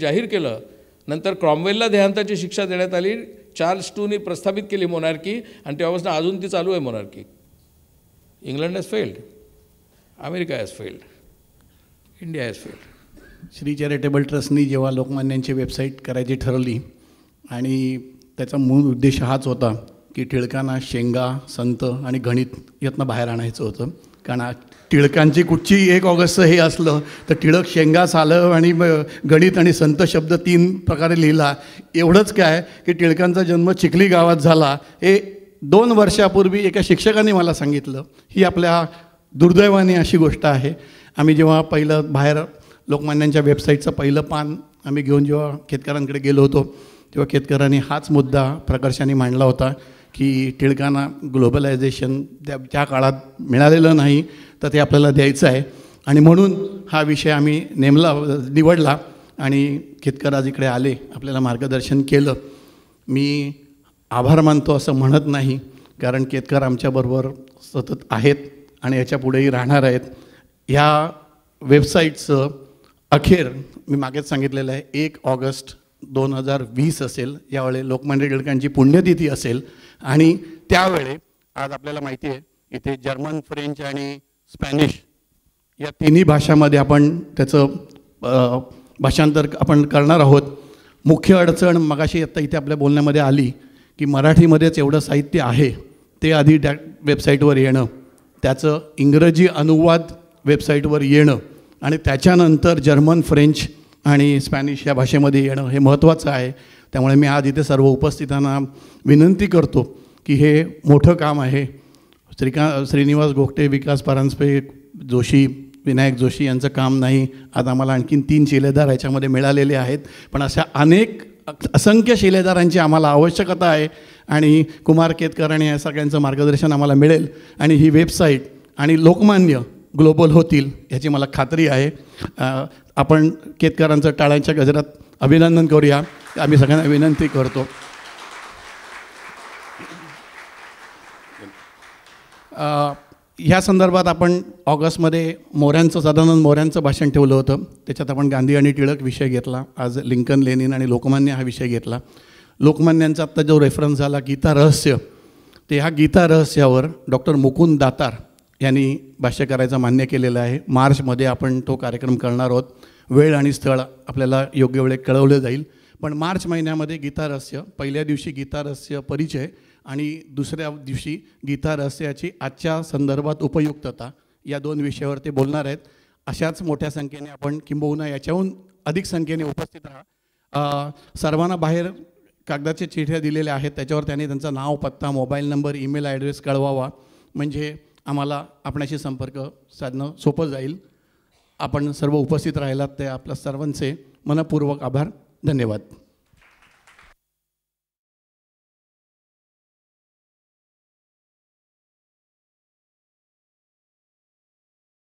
जाहीर केलं नंतर क्रॉमवेलला देहांताची शिक्षा देण्यात आली चार्ल्स टूने प्रस्थापित केली मोनार्की आणि तेव्हापासून अजून ती चालू आहे monarchy England has failed America has failed India has failed Shri charitable ट्रस्टनी जेव्हा लोकमान्यांची वेबसाईट करायची ठरवली आणि त्याचा मूळ उद्देश हाच होता की टिळकांना शेंगा संत आणि गणित यातनं बाहेर आणायचं होतं कारण टिळकांची कुठची एक ऑगस्ट हे असलं तर टिळक शेंगा सालं आणि गणित आणि संत शब्द तीन प्रकारे लिहिला एवढंच काय की टिळकांचा जन्म चिखली गावात झाला हे दोन वर्षापूर्वी एका शिक्षकाने मला सांगितलं ही आपल्या दुर्दैवाने अशी गोष्ट आहे आम्ही जेव्हा पहिलं बाहेर लोकमान्यांच्या वेबसाईटचं पहिलं पान आम्ही घेऊन जेव्हा केतकरांकडे गेलो होतो तेव्हा केतकरांनी हाच मुद्दा प्रकर्षाने मांडला होता की टिळकांना ग्लोबलायझेशन त्या त्या काळात मिळालेलं नाही तर ते आपल्याला द्यायचं आहे आणि म्हणून हा विषय आम्ही नेमला निवडला आणि केतकर आज इकडे आले आपल्याला मार्गदर्शन केलं मी आभार मानतो असं म्हणत नाही कारण केतकर आमच्याबरोबर सतत आहेत आणि याच्यापुढेही राहणार आहेत ह्या वेबसाईटचं अखेर मी मागेच सांगितलेलं आहे एक ऑगस्ट दोन हजार वीस असेल यावेळी लोकमान्य टिळकांची पुण्यतिथी असेल आणि त्यावेळे आज आपल्याला माहिती आहे इथे जर्मन फ्रेंच आणि स्पॅनिश या तिन्ही भाषामध्ये आपण त्याचं भाषांतर आपण करणार आहोत मुख्य अडचण मगाशी आत्ता इथे आपल्या बोलण्यामध्ये आली की मराठीमध्येच एवढं साहित्य आहे ते आधी डॅ वेबसाईटवर येणं त्याचं इंग्रजी अनुवाद वेबसाईटवर येणं आणि त्याच्यानंतर जर्मन फ्रेंच आणि स्पॅनिश या भाषेमध्ये येणं हे महत्त्वाचं आहे त्यामुळे मी आज इथे सर्व उपस्थितांना विनंती करतो की हे मोठं काम आहे श्रीका श्रीनिवास गोखटे विकास परांजपे जोशी विनायक जोशी यांचं काम नाही आता आम्हाला आणखीन तीन शिलेदार ह्याच्यामध्ये मिळालेले आहेत पण अशा अनेक असंख्य शिलेदारांची आम्हाला आवश्यकता आहे आणि कुमार केतकर आणि या सगळ्यांचं मार्गदर्शन आम्हाला मिळेल आणि ही वेबसाईट आणि लोकमान्य ग्लोबल होतील ह्याची मला खात्री आहे आपण केतकरांचं टाळ्यांच्या गजरात अभिनंदन करूया आम्ही सगळ्यांना विनंती करतो ह्या संदर्भात आपण ऑगस्टमध्ये मोऱ्यांचं सदानंद मोऱ्यांचं भाषण ठेवलं होतं त्याच्यात आपण गांधी आणि टिळक विषय घेतला आज लिंकन लेनिन आणि लोकमान्य हा विषय घेतला लोकमान्यांचा आत्ता जो रेफरन्स झाला गीता रहस्य ते ह्या गीता रहस्यावर डॉक्टर मुकुंद दातार यांनी भाष्य करायचं मान्य केलेलं आहे मार्चमध्ये आपण तो कार्यक्रम करणार आहोत वेळ आणि स्थळ आपल्याला योग्य वेळेत कळवलं जाईल पण मार्च महिन्यामध्ये रहस्य पहिल्या दिवशी गीतारस्य परिचय आणि दुसऱ्या दिवशी गीता रहस्याची आजच्या संदर्भात उपयुक्तता या दोन विषयावर ते बोलणार आहेत अशाच मोठ्या संख्येने आपण किंबहुना याच्याहून अधिक संख्येने उपस्थित राहा सर्वांना बाहेर कागदाच्या चिठ्या दिलेल्या आहेत त्याच्यावर त्यांनी त्यांचा नाव पत्ता मोबाईल नंबर ईमेल ॲड्रेस कळवावा म्हणजे आम्हाला आपणाशी संपर्क साधणं सोपं जाईल आपण सर्व उपस्थित राहिलात ते आपल्या सर्वांचे मनपूर्वक आभार धन्यवाद